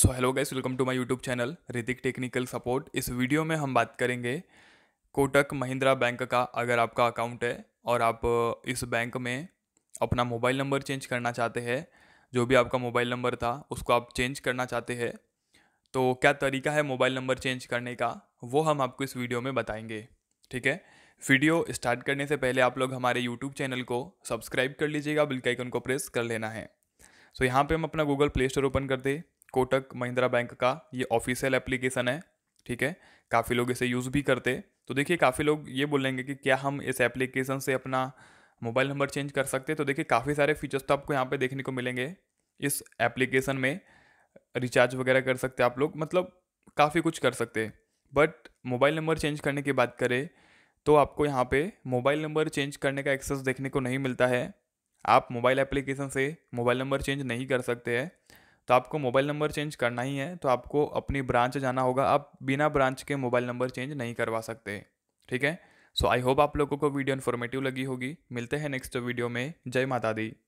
so hello guys welcome to my YouTube channel Hrithik technical support इस video में हम बात करेंगे कोटक महिंद्रा बैंक का अगर आपका अकाउंट है और आप इस बैंक में अपना मोबाइल नंबर चेंज करना चाहते हैं जो भी आपका मोबाइल नंबर था उसको आप चेंज करना चाहते हैं तो क्या तरीका है मोबाइल नंबर चेंज करने का वो हम आपको इस वीडियो में बताएँगे ठीक है वीडियो स्टार्ट करने से पहले आप लोग हमारे यूट्यूब चैनल को सब्सक्राइब कर लीजिएगा बिल्कुल आइकन को प्रेस कर लेना है सो so, यहाँ पे हम अपना गूगल प्ले स्टोर ओपन कर दें कोटक महिंद्रा बैंक का ये ऑफिशियल एप्लीकेशन है ठीक है काफ़ी लोग इसे यूज़ भी करते तो देखिए काफ़ी लोग ये बोलेंगे कि क्या हम इस एप्लीकेशन से अपना मोबाइल नंबर चेंज कर सकते तो देखिए काफ़ी सारे फीचर्स तो आपको यहाँ पे देखने को मिलेंगे इस एप्लीकेशन में रिचार्ज वगैरह कर सकते आप लोग मतलब काफ़ी कुछ कर सकते बट मोबाइल नंबर चेंज करने की बात करें तो आपको यहाँ पे मोबाइल नंबर चेंज करने का एक्सेस देखने को नहीं मिलता है आप मोबाइल एप्लीकेशन से मोबाइल नंबर चेंज नहीं कर सकते हैं तो आपको मोबाइल नंबर चेंज करना ही है तो आपको अपनी ब्रांच जाना होगा आप बिना ब्रांच के मोबाइल नंबर चेंज नहीं करवा सकते ठीक है सो आई होप आप लोगों को वीडियो इन्फॉर्मेटिव लगी होगी मिलते हैं नेक्स्ट वीडियो में जय माता दी